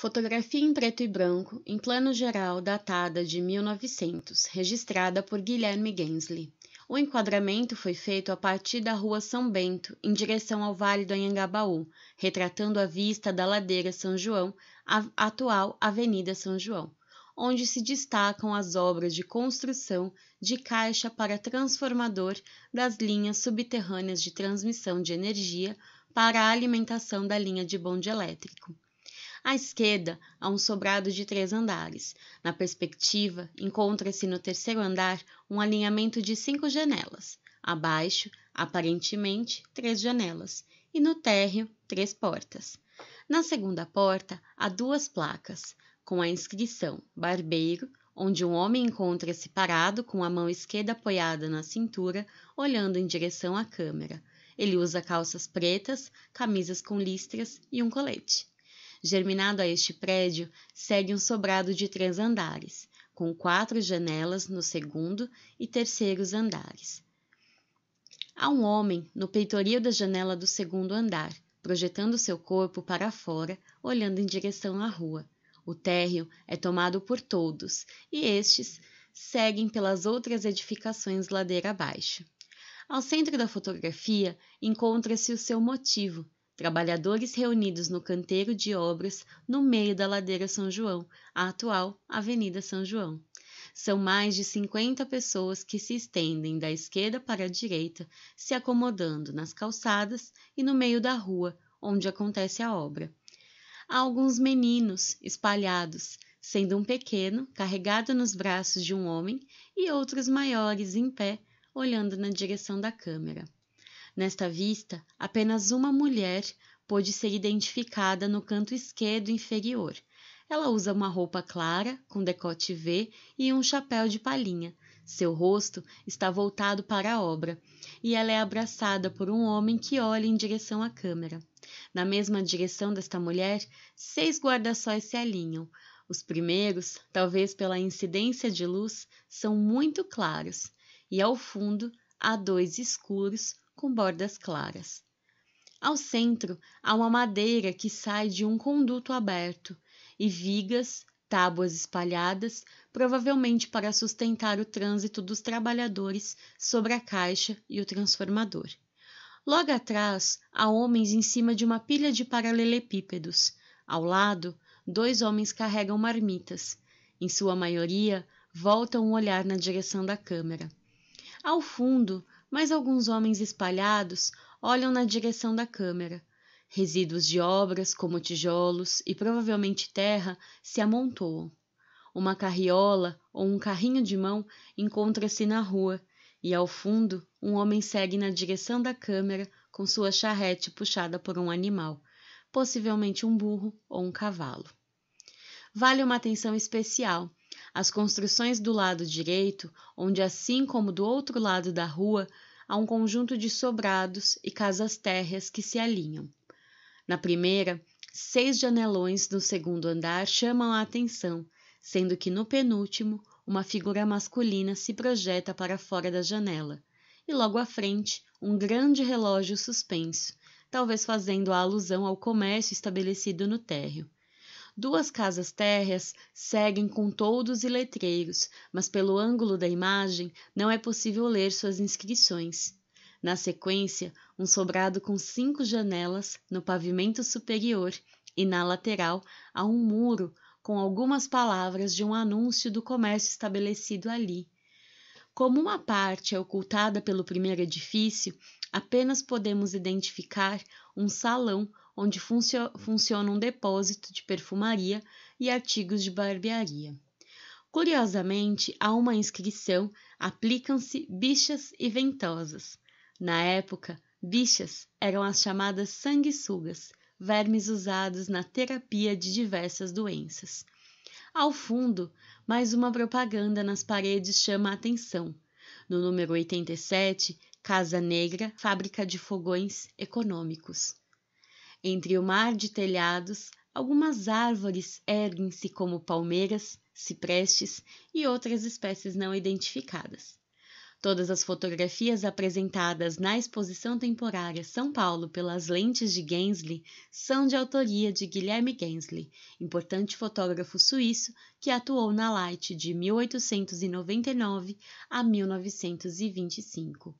Fotografia em preto e branco, em plano geral, datada de 1900, registrada por Guilherme Gensley. O enquadramento foi feito a partir da rua São Bento, em direção ao Vale do Anhangabaú, retratando a vista da Ladeira São João, a atual Avenida São João, onde se destacam as obras de construção de caixa para transformador das linhas subterrâneas de transmissão de energia para a alimentação da linha de bonde elétrico à esquerda, há um sobrado de três andares. Na perspectiva, encontra-se no terceiro andar um alinhamento de cinco janelas. Abaixo, aparentemente, três janelas. E no térreo, três portas. Na segunda porta, há duas placas, com a inscrição Barbeiro, onde um homem encontra-se parado com a mão esquerda apoiada na cintura, olhando em direção à câmera. Ele usa calças pretas, camisas com listras e um colete. Germinado a este prédio, segue um sobrado de três andares, com quatro janelas no segundo e terceiros andares. Há um homem no peitoril da janela do segundo andar, projetando seu corpo para fora, olhando em direção à rua. O térreo é tomado por todos, e estes seguem pelas outras edificações ladeira abaixo. Ao centro da fotografia encontra-se o seu motivo, trabalhadores reunidos no canteiro de obras no meio da Ladeira São João, a atual Avenida São João. São mais de 50 pessoas que se estendem da esquerda para a direita, se acomodando nas calçadas e no meio da rua onde acontece a obra. Há alguns meninos espalhados, sendo um pequeno carregado nos braços de um homem e outros maiores em pé, olhando na direção da câmera. Nesta vista, apenas uma mulher pôde ser identificada no canto esquerdo inferior. Ela usa uma roupa clara, com decote V e um chapéu de palhinha. Seu rosto está voltado para a obra e ela é abraçada por um homem que olha em direção à câmera. Na mesma direção desta mulher, seis guarda-sóis se alinham. Os primeiros, talvez pela incidência de luz, são muito claros, e ao fundo há dois escuros, com bordas claras. Ao centro há uma madeira que sai de um conduto aberto e vigas, tábuas espalhadas, provavelmente para sustentar o trânsito dos trabalhadores sobre a caixa e o transformador. Logo atrás há homens em cima de uma pilha de paralelepípedos. Ao lado, dois homens carregam marmitas. Em sua maioria, voltam o um olhar na direção da câmera. Ao fundo, mas alguns homens espalhados olham na direção da câmera. Resíduos de obras, como tijolos e provavelmente terra, se amontoam. Uma carriola ou um carrinho de mão encontra-se na rua e, ao fundo, um homem segue na direção da câmera com sua charrete puxada por um animal, possivelmente um burro ou um cavalo. Vale uma atenção especial as construções do lado direito, onde assim como do outro lado da rua, há um conjunto de sobrados e casas térreas que se alinham. Na primeira, seis janelões no segundo andar chamam a atenção, sendo que no penúltimo, uma figura masculina se projeta para fora da janela, e logo à frente, um grande relógio suspenso, talvez fazendo a alusão ao comércio estabelecido no térreo. Duas casas térreas seguem com toldos e letreiros, mas pelo ângulo da imagem não é possível ler suas inscrições. Na sequência, um sobrado com cinco janelas no pavimento superior e na lateral há um muro com algumas palavras de um anúncio do comércio estabelecido ali. Como uma parte é ocultada pelo primeiro edifício, apenas podemos identificar um salão onde funcio funciona um depósito de perfumaria e artigos de barbearia. Curiosamente, há uma inscrição: aplicam-se bichas e ventosas. Na época, bichas eram as chamadas sanguessugas, vermes usados na terapia de diversas doenças. Ao fundo, mais uma propaganda nas paredes chama a atenção. No número 87, Casa Negra, fábrica de fogões econômicos. Entre o mar de telhados, algumas árvores erguem-se como palmeiras, ciprestes e outras espécies não identificadas. Todas as fotografias apresentadas na exposição temporária São Paulo pelas lentes de Gensley são de autoria de Guilherme Gensley, importante fotógrafo suíço que atuou na Light de 1899 a 1925.